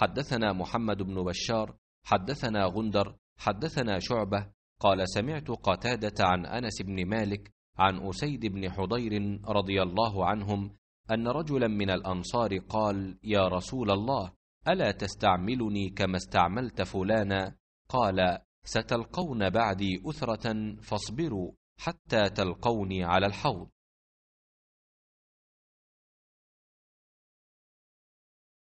حدثنا محمد بن بشار حدثنا غندر حدثنا شعبه قال سمعت قتاده عن انس بن مالك عن اسيد بن حضير رضي الله عنهم ان رجلا من الانصار قال يا رسول الله الا تستعملني كما استعملت فلانا قال ستلقون بعدي اثره فاصبروا حتى تلقوني على الحوض